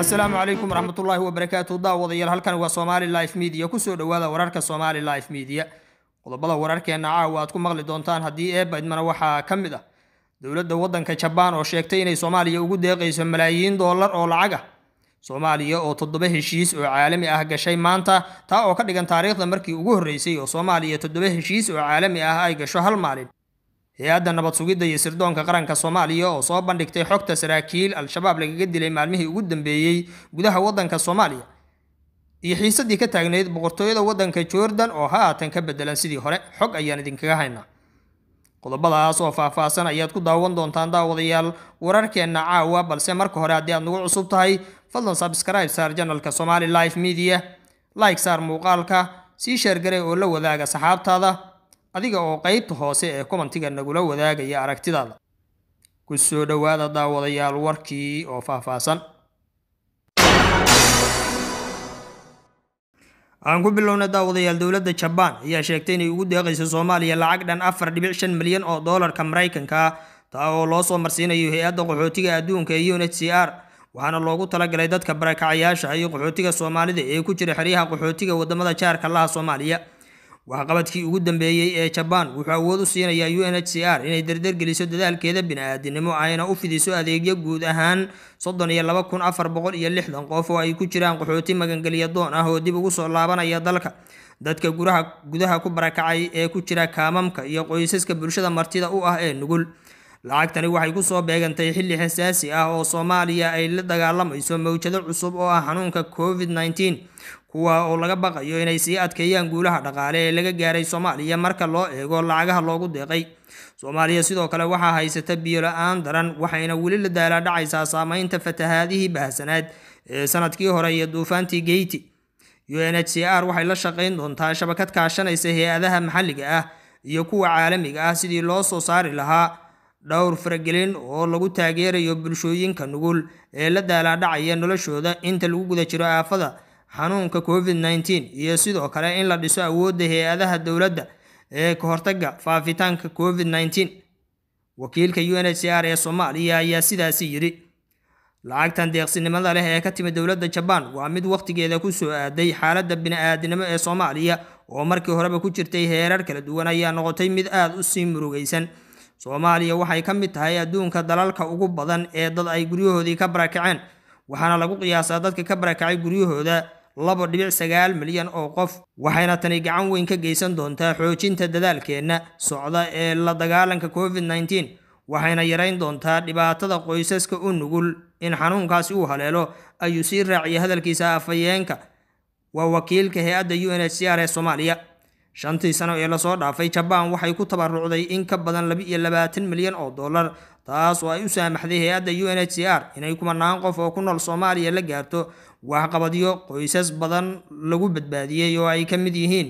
assalaamu calaykum waraxmatullaahi wabarakaatu daawadayaal halkan waa somaali life media kusoo dhowaada wararka somaali life media qodobada wararkeenna caawa aad ah ku maqli doontaan haddii eebba waxaa ka mid ah dowladda waddanka jabaan oo sheegtay inay soomaaliya ugu deeqayso malaayiin dollar oo lacag ah. soomaaliya oo toddoba heshiis oo caalami ah gashay maanta taa oo ka dhigan taariikhda markii ugu horreysay oo soomaaliya toddoba heshiis oo caalami ah ay gasho hal maalin hay-adda nabad iyo sirdoonka qaranka soomaaliya oo soo bandhigtay xogta saraakiil al-shabaab lagaga dilay maalmihii ugu dambeeyey gudaha waddanka soomaaliya iyo xiisadii ka taagnayd boqortooyada waddanka jordan oo haatan ka beddelan sidii hore xog ayaan idinkaga haynaa qodobadaas oo faahfaahsan ayaad ku daawan doontaan daawadayaal wararkeenna caawa balse marka hore haddii aad nagu cusub tahay fadlan sabskribe saar janalka somali life media like saar muuqaalka sii sheergaray oo la wadaaga saxaabtaada adiga oo qaybta hoose ee kumantiga nagula wadaagaya aragtidaada ku soo dhowaada daawadayaal warkii oo faahfaahsan aan ku bilownay daawadayaal dowladda jabaan ayaa sheegtay inay ugu deeqayso soomaaliya lacag dhan afar dhibic shan milyan oo doolarka maraykanka taa oo loo soo marsiinayo hay-adda qaxootiga adduunka ee u h c r waxaana loogu talagalay dadka barakacayaasha iyo qaxootiga soomaalida ee ku jira xeryaha qaxootiga wadamada jaarka laha soomaaliya waxqabadkii ugu dambeeyey ee jabaan wuxuu awood u siinayaa u n h c r inay dardargeliso dadaalkeeda bini-aadinimo ayna u fidiso adeegyo guud ahaan soddon iyo laba kun afar boqol iyo lixdan qof oo ay ku jiraan qaxooti magangelya doon ah oo dib ugu soo laabanaya dalka dadka guraha gudaha ku barakacay ee ku jira kaamamka iyo qoysaska bulshada martida u ah ee nugul lacagtani waxay ku soo beegantay xilli xasaasi ah oo soomaaliya ay la dagaalamayso mawjado cusub oo ah xanuunka covid-19 kuwa oo laga baqayo inay sii adkeeyaan guulaha dhaqaale ee laga gaaray soomaaliya marka loo eego lacagaha loogu deeqay soomaaliya sidoo kale waxaa haysata biyola aan daran waxayna weli la daala dhacaysaa saameynta fatahaadihii baahsanaad ee sanadkii hore iyo duufaantii geyti u n h c r waxay la shaqayn doontaa shabakad kaashanaysa hay-adaha maxalliga ah iyo kuwa caalamiga ah sidii loo soo saari lahaa dhowr faragelin oo lagu taageerayo bulshooyinka nugul ee la daala dhacaya noloshooda inta lagu guda jiro aafada xanuunka covid nneteen iyo sidoo kale in la dhiso awoodda hay-adaha dowladda ee ka hortaga faafitaanka covid nneteen wakiilka u n h c r ee soomaaliya ayaa sidaasi yidhi lacagtan deeqsinimada leh ee ka timid dowladda jabaan waa mid wakhtigeeda ku soo aaday xaaladda bini-aadinimo ee soomaaliya oo markii horeba ku jirtay heerar kala duwan ayaa noqotay mid aada u sii murugaysan soomaaliya waxay ka mid tahay adduunka dalalka ugu badan ee dad ay guryahoodii ka barakaceen waxaana lagu qiyaasaa dadka ka barakacay guryahooda laba dhibic sagaal milyan oo qof waxayna tani gacan weyn ka geysan doontaa xoojinta dadaalkeenna socda ee la dagaalanka covid nneteen waxayna yarayn doontaa dhibaatada qoysaska u nugul in xanuunkaasi uu haleelo ayuu sii raaciyay hadalkiisa afhayeenka waa wakiilka hay-adda u n h c r ee soomaaliya shantii sano ee lasoo dhaafay jabaan waxay ku tabarucday in ka badan laba iyo labaatan milyan oo dollar taas oo ay u saamaxday hay-adda u n h c r inay kumanaan qof oo ku nool soomaaliya la gaarto waxqabadyo qoysas badan lagu badbaadiyey oo ay ka mid yihiin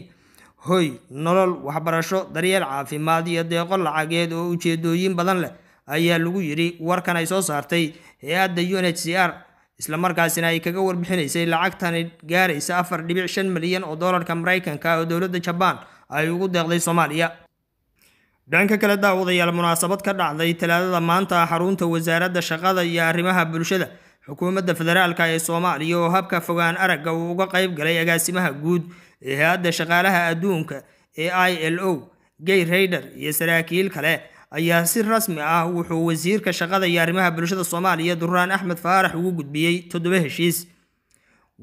hoy nolol waxbarasho daryeel caafimaad iyo deeqo lacageed oo ujeedooyin badan leh ayaa lagu yidhi warkan ay soo saartay hay-adda u n h c r isla markaasina ay kaga warbixinaysay lacagtani gaaraysa afar dhibic shan milyan oo doolarka maraykanka oo dowladda jabaan ay ugu deeqday soomaaliya dhanka kale daawadayaal munaasabad ka dhacday talaadada maanta xarunta wasaaradda shaqada iyo arrimaha bulshada xukuumadda federaalka ee soomaaliya oo habka fogaan aragga uu uga qayb galay agaasimaha guud ee hay-adda shaqaalaha adduunka ee i l o gay rayder iyo saraakiil kale ayaa si rasmi ah wuxuu wasiirka shaqada iyo arrimaha bulshada soomaaliya duraan axmed faarax ugu gudbiyey toddoba heshiis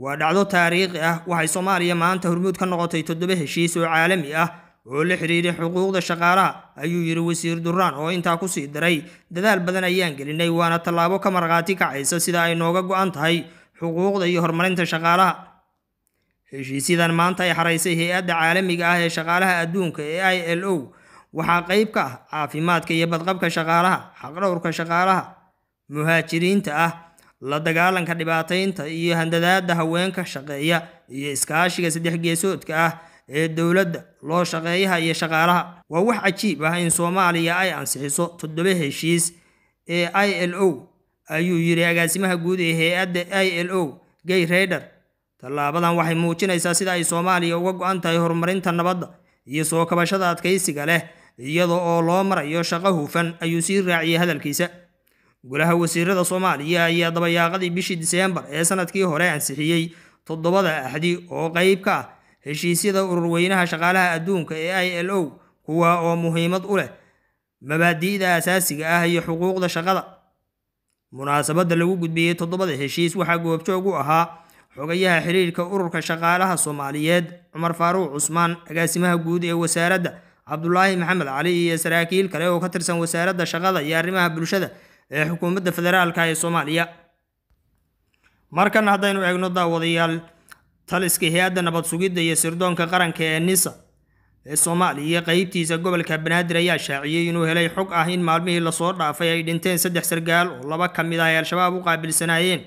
waa dhacdo taariikhi ah waxay soomaaliya maanta hormuud ka noqotay toddoba heshiis oo caalami ah oo la xidhiiray xuquuqda shaqaalaha ayuu yidhi wasiir duraan oo intaa ku sii daray dadaal badan ayaan gelinay waana tallaabo ka markhaati kacaysa sida ay nooga go'an tahay xuquuqda iyo horumarinta shaqaalaha heshiisyadan maanta ay xaraysay hay-adda caalamiga ah ee shaqaalaha adduunka ee i l o waxaa qayb ka ah caafimaadka iyo badqabka shaqaalaha xaqdhowrka shaqaalaha muhaajiriinta ah la dagaalanka dhibaataynta iyo handadaada haweenka shaqeeya iyo iskaashiga saddex geesoodka ah ee dowladda loo shaqeeyaha iyo shaqaalaha waa wax cajiib ah in soomaaliya ay ansixiso toddoba heshiis ee i l o ayuu yidhi agaasimaha guud ee hay-adda i l o gay reider tallaabadan waxay muujinaysaa sida ay soomaaliya uga go-an tahay horumarinta nabadda iyo soo kabashada adkaysiga leh iyada oo loo marayo shaqo hufan ayuu sii raaciyay hadalkiisa golaha wasiirada soomaaliya ayaa dabayaaqadii bishii diseembar ee sanadkii hore ansixiyey toddobada axdi oo qeyb ka ah heshiisyada ururweynaha shaqaalaha adduunka ee i l o kuwa oo muhiimad u leh mabaadi'da asaasiga ah iyo xuquuqda shaqada munaasabadda lagu gudbiyey toddobada heshiis waxaa goobjoog u ahaa xogayaha xiriirka ururka shaqaalaha soomaaliyeed cumar faaruuq cusmaan agaasimaha guud ee wasaaradda cabdulaahi maxamed cali iyo saraakiil kale oo ka tirsan wasaaradda shaqada iyo arrimaha bulshada ee xukuumadda federaalka ee soomaaliya markan haddaynu eegno daawadayaal taliska hay-adda nabad sugidda iyo sirdoonka qaranka ee nisa ee soomaaliya iyo qaybtiisa gobolka banaadir ayaa shaaciyey inuu helay xog ah in maalmihii lasoo dhaafay ay dhinteen saddex sargaal oo laba ka mid ah ay al-shabaab u qaabilsanaayeen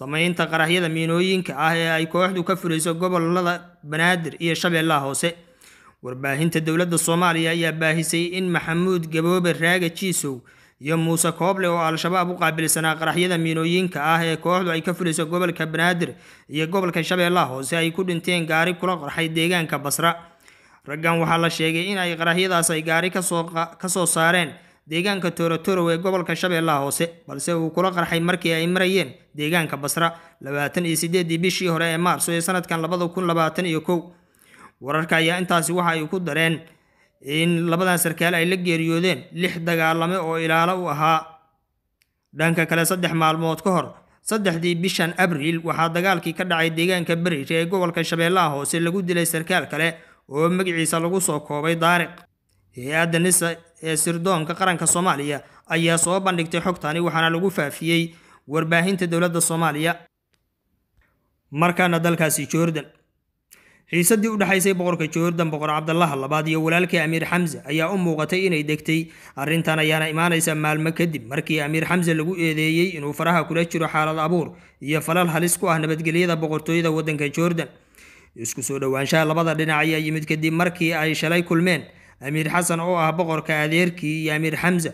samaynta qaraxyada miinooyinka ah ee ay kooxdu ka fuliso gobolada banaadir iyo shabeellaha hoose warbaahinta dowladda soomaaliya ayaa baahisay in maxamuud gaboobe raaga jiisow iyo muuse kooble oo al-shabaab u qaabilsanaa qaraxyada miinooyinka ah ee kooxdu ay ka fuliso gobolka banaadir iyo gobolka shabeellaha hoose ay ku dhinteen gaari kula qarxay deegaanka basra raggan waxaa la sheegay in ay qaraxyadaas ay gaari ka soo saareen deegaanka torotorow ee gobolka shabeellaha hoose balse uu kula qarxay markii ay marayeen deegaanka basra labaatan iyo sideeddii bishii hore ee maarso ee sanadkan labada kun labaatan iyo kow wararka ayaa intaasi waxa ay ku dareen in labadan sarkaal ay la geeriyoodeen lix dagaalame oo ilaalo u ahaa dhanka kale saddex maalmood ka hor saddexdii bishan abriil waxaa dagaalkii ka dhacay deegaanka berish ee gobolka shabeellaha hoose lagu dilay sarkaal kale oo magiciisa lagu soo koobay daariq hay-adda nisa ee sirdoonka qaranka soomaaliya ayaa soo bandhigtay xogtani waxaana lagu faafiyey warbaahinta dowladda soomaaliya markaana dalkaasi jordan xiisadii u dhexaysay boqorka joordan boqor cabdalaha labaad iyo walaalkii amiir xamse ayaa u muuqatay inay degtay arrintan ayaana imaanaysa maalmo kadib markii amiir xamse lagu eedeeyey inuu faraha kula jiro xaalad abuur iyo falal halis ku ah nabadgelyada boqortooyada waddanka joordan isku soo dhowaanshaha labada dhinac ayaa yimid kadib markii ay shalay kulmeen amiir xasan oo ah boqorka adeerkii iyo amiir xamse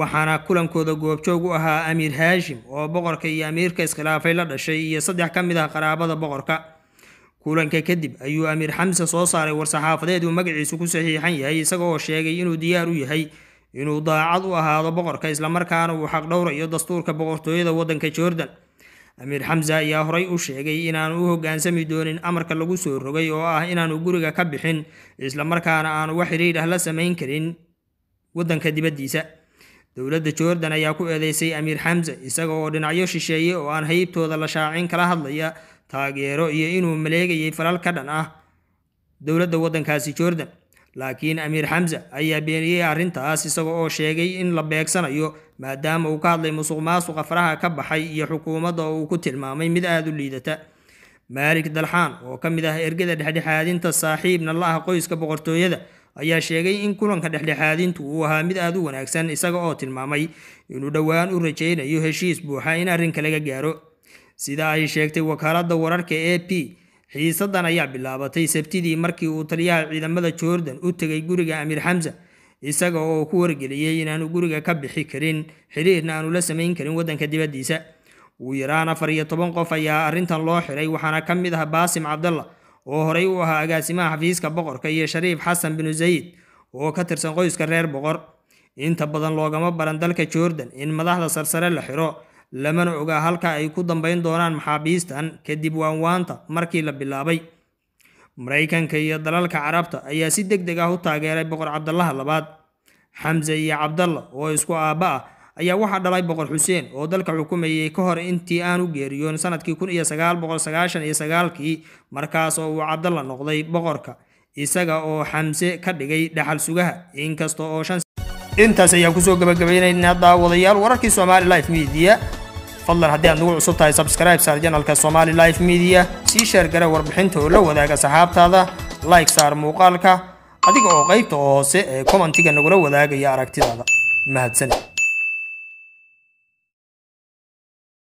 waxaana kulankooda goobjoog u ahaa amiir haashim oo boqorka iyo amiirka iskhilaafay la dhashay iyo saddex ka mid ah qaraabada boqorka kulanka kadib ayuu amiir xamse soo saaray war-saxaafadeed uu magaciisu ku saxiixan yahay isagaoo sheegay inuu diyaar u yahay inuu daacad u ahaado boqorka islamarkaana uu xaq dhowrayo dastuurka boqortooyada waddanka jordan amiir xamse ayaa horay u sheegay inaanu u hoggaansami doonin amarka lagu soo rogay oo ah inaanu guriga ka bixin islamarkaana aanu wax ah la samayn karin waddanka dibaddiisa dowladda jordan ayaa ku eedeysay amiir xamse isaga oo dhinacyo shisheeye oo aan haybtooda la shaacin kala hadlaya taageero iyo inuu maleegayay falal ka dhan ah dowladda waddankaasi jordan laakiin amiir xamse ayaa beeniyey arrintaas isaga oo sheegay in la beegsanayo maadaama uu ka hadlay musuq maasuqa faraha ka baxay iyo xukuumadda oo uu ku tilmaamay mid aada u liidata maalik dalxaan oo ka mid ah ergada dhexdhexaadinta saaxiibna la ah qoyska boqortooyada ayaa sheegay in kulanka dhexdhexaadintu uu ahaa mid aada u wanaagsan isaga oo tilmaamay inuu dhowaan u rajaynayo heshiis buuxa in arrinka laga gaaro sida ay sheegtay wakaaladda wararka a p xiisadan ayaa bilaabatay sabtidii markii uu taliyaha ciidamada jordan u tegay guriga amiir xamsa isaga oo ku wargeliyey inaanu guriga ka bixi karin xiriirna aanu la samayn karin waddanka dibaddiisa ugu yaraan afar iyo toban qof ayaa arrintan loo xiray waxaana ka mid ah baasim cabdalla oo horay u ahaa agaasimaha xafiiska boqorka iyo shariif xasan binu zayid oo ka tirsan qoyska reer boqor inta badan loogama baran dalka jordan in madaxda sarsare la xiro lamana oga halka ay ku dambayn doonaan maxaabiistan kadib waanwaanta markii la bilaabay maraykanka iyo dalalka carabta ayaa si deg deg ah u taageeray boqor cabdallaha labaad xamse iyo cabdalla oo isku aabba ah ayaa waxaa dhalay boqor xuseen oo dalka xukumayay ka hor intii aanu geeriyoon sanadkii kun iyo sagaal boqol sagaashan iyo sagaalkii markaas oo uu cabdalla noqday boqorka isaga oo xamse ka dhigay dhaxal sugaha inkasta oo shan intaas ayaa kusoo gabagabaynaynaa daawadayaal wararkii somali life media fadlan haddii aad nagu cusub tahay sabskraibe saar janalka somaali life media sii sheer gara warbixinta oo la wadaaga saxaabtaada like saar muuqaalka adiga oo qaybta oo hoose ee kommentiga nagula wadaagaya aragtidaada mahadsaned